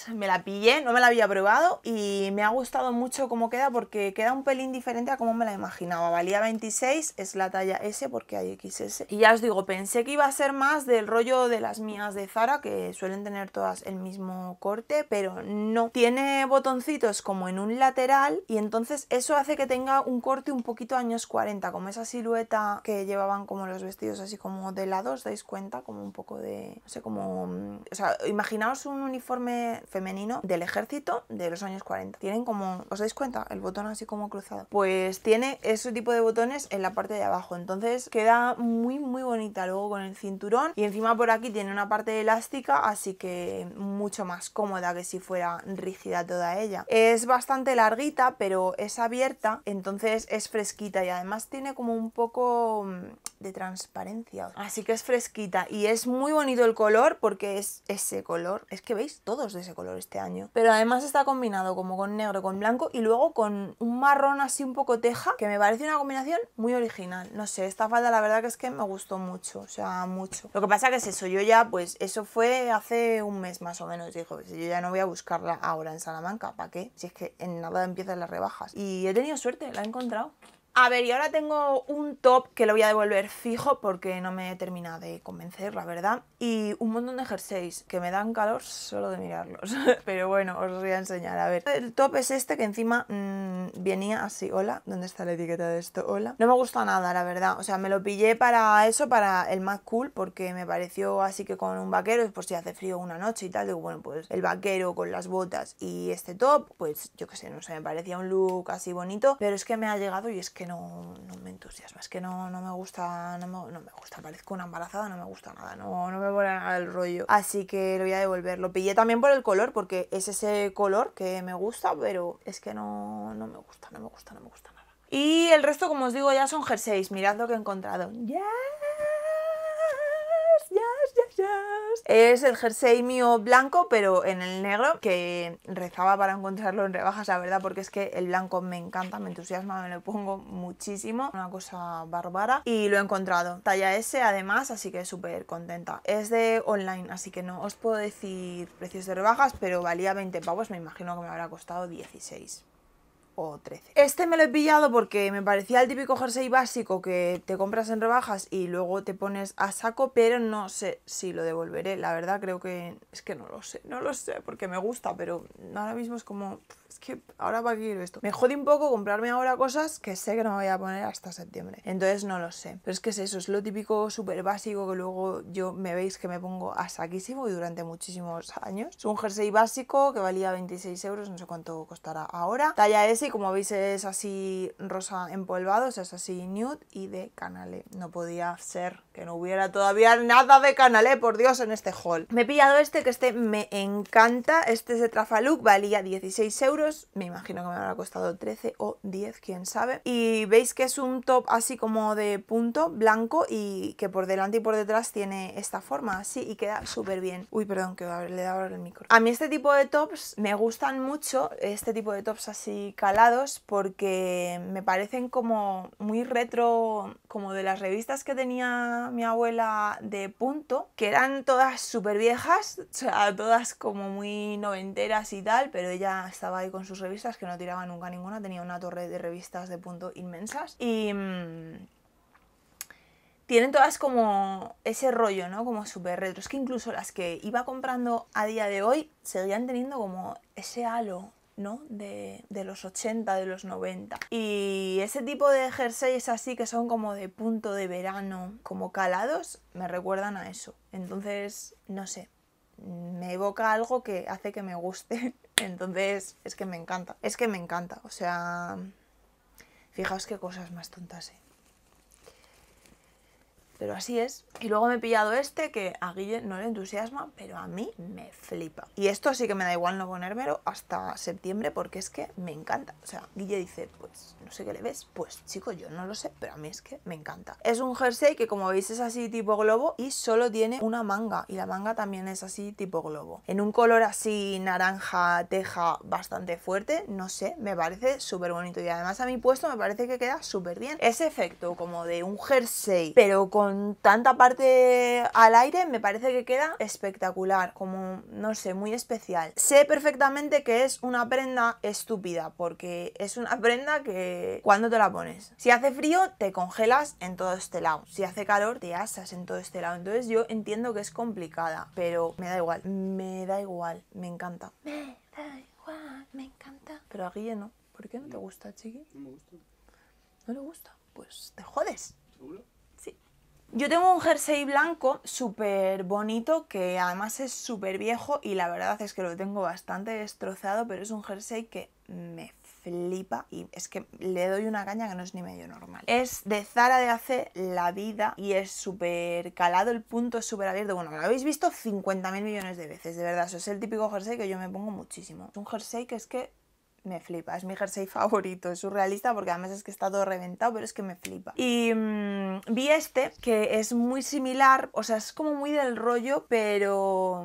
me la pillé, no me la había probado y me ha gustado mucho cómo queda porque queda un pelín diferente a como me la imaginaba. Valía 26, es la talla S porque hay XS. Y ya os digo, pensé que iba a ser más del rollo de las mías de Zara, que suelen tener todas el mismo corte, pero no. Tiene botoncitos como en un lateral y entonces eso hace que tenga un corte un poquito años 40, como esa silueta que llevaban como los vestidos así como de lado, os dais cuenta, como un poco de, no sé, como... Mm, o sea, imaginaos un uniforme femenino del ejército de los años 40. Tienen como, ¿os dais cuenta? El botón así como cruzado. Pues tiene ese tipo de botones en la parte de abajo, entonces queda muy muy bonita luego con el cinturón y encima por aquí tiene una parte elástica, así que mucho más cómoda que si fuera rígida toda ella. Es bastante larguita, pero es abierta, entonces es fresquita y además tiene como un poco mm, de transparencia, así que es fresquita y es muy bonito el color porque es ese color, es que veis todos de ese color este año. Pero además está combinado como con negro, con blanco y luego con un marrón así un poco teja, que me parece una combinación muy original. No sé, esta falda la verdad que es que me gustó mucho, o sea, mucho. Lo que pasa que es eso, yo ya, pues eso fue hace un mes más o menos, dijo, pues, yo ya no voy a buscarla ahora en Salamanca, ¿para qué? Si es que en nada empiezan las rebajas. Y he tenido suerte, la he encontrado. A ver, y ahora tengo un top que lo voy a devolver fijo porque no me termina de convencer, la verdad. Y un montón de jerseys que me dan calor solo de mirarlos. [LAUGHS] Pero bueno, os voy a enseñar. A ver, el top es este que encima mm, venía así, hola, ¿dónde está la etiqueta de esto? Hola. No me gusta nada, la verdad. O sea, me lo pillé para eso, para el más cool, porque me pareció así que con un vaquero, por pues si hace frío una noche y tal, digo, bueno, pues el vaquero con las botas y este top, pues yo qué sé, no sé, me parecía un look así bonito, pero es que me ha llegado y es que no, me entusiasma, es que no, no me gusta, no me, gusta, parezco una embarazada, no me gusta nada, no, no me pone nada el rollo. Así que lo voy a devolver. Lo pillé también por el color, porque es ese color que me gusta, pero es que no, no, me gusta, no me gusta, no me gusta nada. Y el resto, como os digo, ya son jerseys. Mirad lo que he encontrado. Yes, yes, yes, Es el jersey mío blanco, pero en el negro, que rezaba para encontrarlo en rebajas, la verdad, porque es que el blanco me encanta, me entusiasma, me lo pongo muchísimo. Una cosa bárbara. Y lo he encontrado. Talla S, además, así que súper contenta. Es de online, así que no os puedo decir precios de rebajas, pero valía 20 pavos, me imagino que me habrá costado 16 o Este me lo he pillado porque me parecía el típico jersey básico que te compras en rebajas y luego te pones a saco, pero no sé si lo devolveré. La verdad creo que es que no lo sé, no lo sé porque me gusta, pero ahora mismo es como es que ahora para a ir esto. Me jode un poco comprarme ahora cosas que sé que no me voy a poner hasta septiembre. Entonces no lo sé. Pero es que es eso, es lo típico súper básico que luego yo me veis que me pongo a saquísimo y durante muchísimos años. Es un jersey básico que valía 26 euros, no sé cuánto costará ahora. Talla S y como veis es así rosa empolvado, o sea, es así nude y de canale. No podía ser que no hubiera todavía nada de canale, por Dios, en este haul. Me he pillado este que este me encanta. Este es de Trafaluk, valía 16 euros me imagino que me habrá costado 13 o 10, quién sabe. Y veis que es un top así como de punto blanco y que por delante y por detrás tiene esta forma así y queda súper bien. Uy, perdón, que le he dado el micro. A mí este tipo de tops me gustan mucho, este tipo de tops así calados, porque me parecen como muy retro, como de las revistas que tenía mi abuela de punto, que eran todas súper viejas, o sea, todas como muy noventeras y tal, pero ella estaba ahí con sus revistas, que no tiraba nunca ninguna, tenía una torre de revistas de punto inmensas. Y mm, tienen todas como ese rollo, ¿no? Como súper retro. Es que incluso las que iba comprando a día de hoy seguían teniendo como ese halo ¿no? De, de, los 80, de los 90. Y ese tipo de jerseys así que son como de punto de verano, como calados, me recuerdan a eso. Entonces, no sé, me evoca algo que hace que me guste. [LAUGHS] Entonces, es que me encanta, es que me encanta. O sea, fijaos qué cosas más tontas, ¿eh? pero así es. Y luego me he pillado este que a Guille no le entusiasma, pero a mí me flipa. Y esto sí que me da igual no ponérmelo hasta septiembre porque es que me encanta. O sea, Guille dice, pues no sé qué le ves. Pues chicos yo no lo sé, pero a mí es que me encanta. Es un jersey que como veis es así tipo globo y solo tiene una manga. Y la manga también es así tipo globo. En un color así naranja, teja, bastante fuerte, no sé, me parece súper bonito. Y además a mi puesto me parece que queda súper bien. Ese efecto como de un jersey, pero con tanta parte al aire me parece que queda espectacular, como no sé, muy especial. Sé perfectamente que es una prenda estúpida porque es una prenda que cuando te la pones. Si hace frío te congelas en todo este lado, si hace calor te asas en todo este lado. Entonces yo entiendo que es complicada, pero me da igual, me da igual, me encanta. [LAUGHS] Me da igual, me encanta. Pero a no. ¿Por qué no te gusta, Chiqui? No me gusta. ¿No le gusta? Pues te jodes. Yo tengo un jersey blanco súper bonito que además es súper viejo y la verdad es que lo tengo bastante destrozado, pero es un jersey que me flipa y es que le doy una caña que no es ni medio normal. Es de Zara de hace la vida y es súper calado, el punto es súper abierto. Bueno, lo habéis visto 50.000 millones de veces, de verdad. Eso es el típico jersey que yo me pongo muchísimo. Es un jersey que es que me flipa. Es mi jersey favorito, es surrealista porque además es que está todo reventado, pero es que me flipa. Y mm, vi este que es muy similar, o sea, es como muy del rollo, pero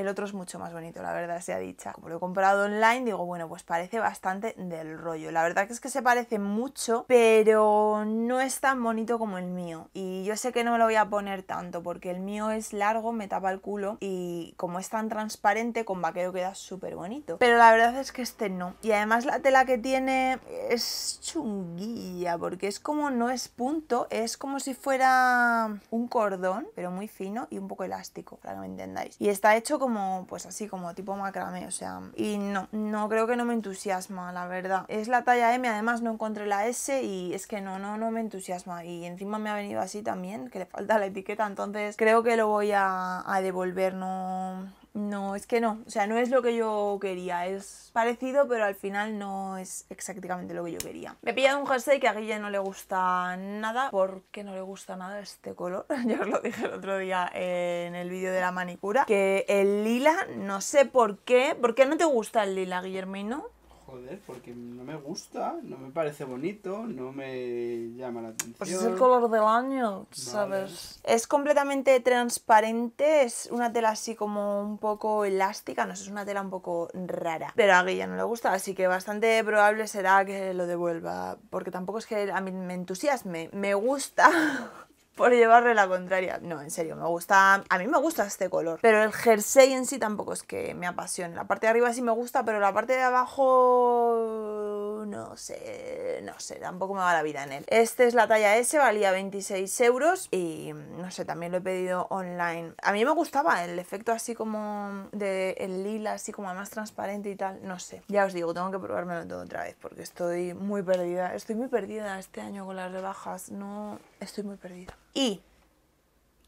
el otro es mucho más bonito, la verdad se ha dicha. Como lo he comprado online, digo, bueno, pues parece bastante del rollo. La verdad que es que se parece mucho, pero no es tan bonito como el mío. Y yo sé que no me lo voy a poner tanto, porque el mío es largo, me tapa el culo y como es tan transparente, con vaquero queda súper bonito. Pero la verdad es que este no. Y además la tela que tiene es chunguilla, porque es como no es punto, es como si fuera un cordón, pero muy fino y un poco elástico, para que me entendáis. Y está hecho como pues así, como tipo macramé, o sea, y no, no creo que no me entusiasma, la verdad. Es la talla M, además no encontré la S y es que no, no, no me entusiasma. Y encima me ha venido así también, que le falta la etiqueta, entonces creo que lo voy a, a devolver, no no, es que no, o sea, no es lo que yo quería, es parecido, pero al final no es exactamente lo que yo quería. Me he pillado un jersey que a Guille no le gusta nada, porque no le gusta nada este color, [LAUGHS] ya os lo dije el otro día en el vídeo de la manicura, que el lila, no sé por qué, ¿por qué no te gusta el lila, Guillermino? joder, porque no me gusta, no me parece bonito, no me llama la atención. Pues es el color del año, ¿sabes? Es completamente transparente, es una tela así como un poco elástica, no sé, es una tela un poco rara. Pero a Guilla no le gusta, así que bastante probable será que lo devuelva, porque tampoco es que a mí me entusiasme, me gusta. [LAUGHS] por llevarle la contraria. No, en serio, me gusta. A mí me gusta este color. Pero el jersey en sí tampoco es que me apasione. La parte de arriba sí me gusta, pero la parte de abajo. No sé, no sé, tampoco me va la vida en él. Este es la talla S, valía 26 euros y no sé, también lo he pedido online. A mí me gustaba el efecto así como de el lila, así como más transparente y tal, no sé. Ya os digo, tengo que probármelo todo otra vez porque estoy muy perdida. Estoy muy perdida este año con las rebajas, no, estoy muy perdida. 一。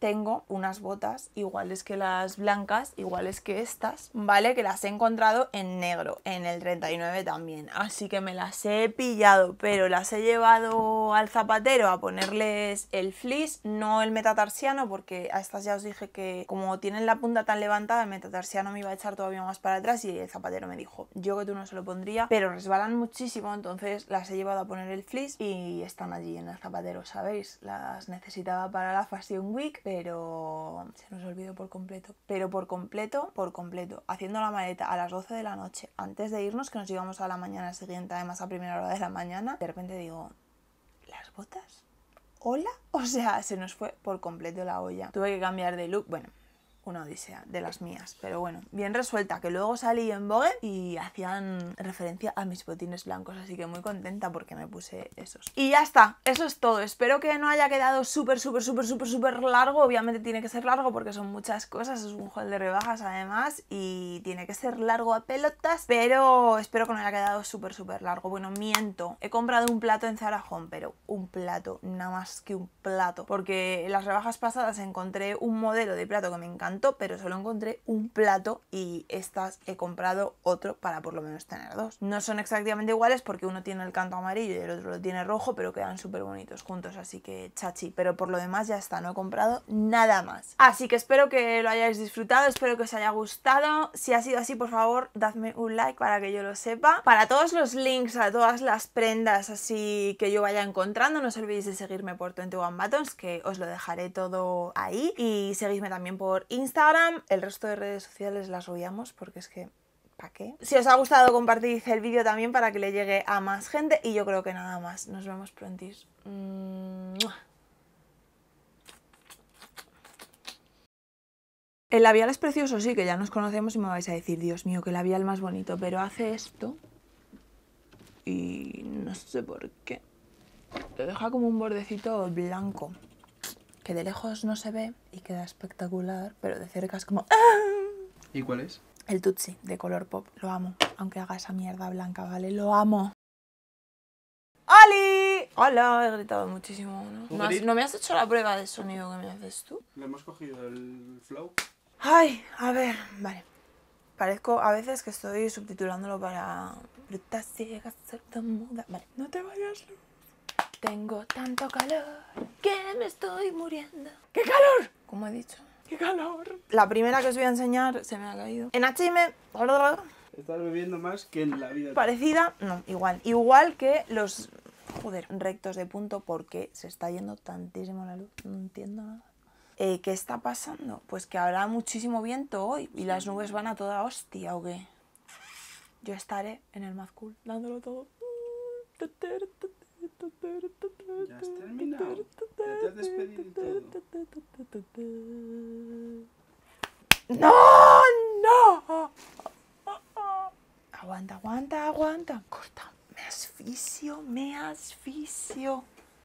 tengo unas botas iguales que las blancas, iguales que estas, ¿vale? Que las he encontrado en negro, en el 39 también. Así que me las he pillado, pero las he llevado al zapatero a ponerles el fleece, no el metatarsiano, porque a estas ya os dije que como tienen la punta tan levantada, el metatarsiano me iba a echar todavía más para atrás y el zapatero me dijo, yo que tú no se lo pondría, pero resbalan muchísimo, entonces las he llevado a poner el fleece y están allí en el zapatero, ¿sabéis? Las necesitaba para la Fashion Week, pero pero se nos olvidó por completo. Pero por completo, por completo, haciendo la maleta a las 12 de la noche, antes de irnos, que nos íbamos a la mañana siguiente, además a primera hora de la mañana, de repente digo, ¿las botas? ¿Hola? [LAUGHS] O sea, se nos fue por completo la olla. Tuve que cambiar de look, bueno, una odisea de las mías, pero bueno, bien resuelta, que luego salí en Vogue y hacían referencia a mis botines blancos, así que muy contenta porque me puse esos. Y ya está, eso es todo, espero que no haya quedado súper, súper, súper, súper, súper largo, obviamente tiene que ser largo porque son muchas cosas, es un juego de rebajas además y tiene que ser largo a pelotas, pero espero que no haya quedado súper, súper largo, bueno, miento, he comprado un plato en Zara pero un plato, nada más que un plato, porque en las rebajas pasadas encontré un modelo de plato que me encanta pero solo encontré un plato y estas he comprado otro para por lo menos tener dos. No son exactamente iguales porque uno tiene el canto amarillo y el otro lo tiene rojo, pero quedan súper bonitos juntos, así que chachi. Pero por lo demás ya está, no he comprado nada más. Así que espero que lo hayáis disfrutado, espero que os haya gustado. Si ha sido así, por favor, dadme un like para que yo lo sepa. Para todos los links a todas las prendas así que yo vaya encontrando, no os olvidéis de seguirme por 21 Buttons, que os lo dejaré todo ahí. Y seguidme también por Instagram Instagram, el resto de redes sociales las obviamos porque es que ¿para qué? Si os ha gustado compartid el vídeo también para que le llegue a más gente y yo creo que nada más. Nos vemos prontis. Mm, el labial es precioso, sí, que ya nos conocemos y me vais a decir, Dios mío, que labial más bonito, pero hace esto y no sé por qué. Te deja como un bordecito blanco que de lejos no se ve y queda espectacular, pero de cerca es como... Ah". ¿Y cuál es? El Tutsi de color pop. Lo amo, aunque haga esa mierda blanca, ¿vale? Lo amo. ¡Ali! Hola, he gritado muchísimo. ¿no? ¿No, me has hecho la prueba de sonido que me haces tú? Le hemos cogido el flow. Ay, a ver, vale. Parezco a veces que estoy subtitulándolo para... Vale, no te vayas. Tengo tanto calor que me estoy muriendo. ¡Qué calor! Como he dicho. ¡Qué calor! La primera que os voy a enseñar se me ha caído. En H&M... Estás bebiendo más que en la vida. Parecida, no, igual. Igual que los, joder, rectos de punto porque se está yendo tantísimo la luz. No entiendo nada. Eh, ¿Qué está pasando? Pues que habrá muchísimo viento hoy y las nubes van a toda hostia, ¿o qué? Yo estaré en el más Cool dándolo todo. Ya has terminado. Ya te has despedido y todo. ¡No! ¡No! Aguanta, aguanta, aguanta. Corta. Me asfixio, me asfixio.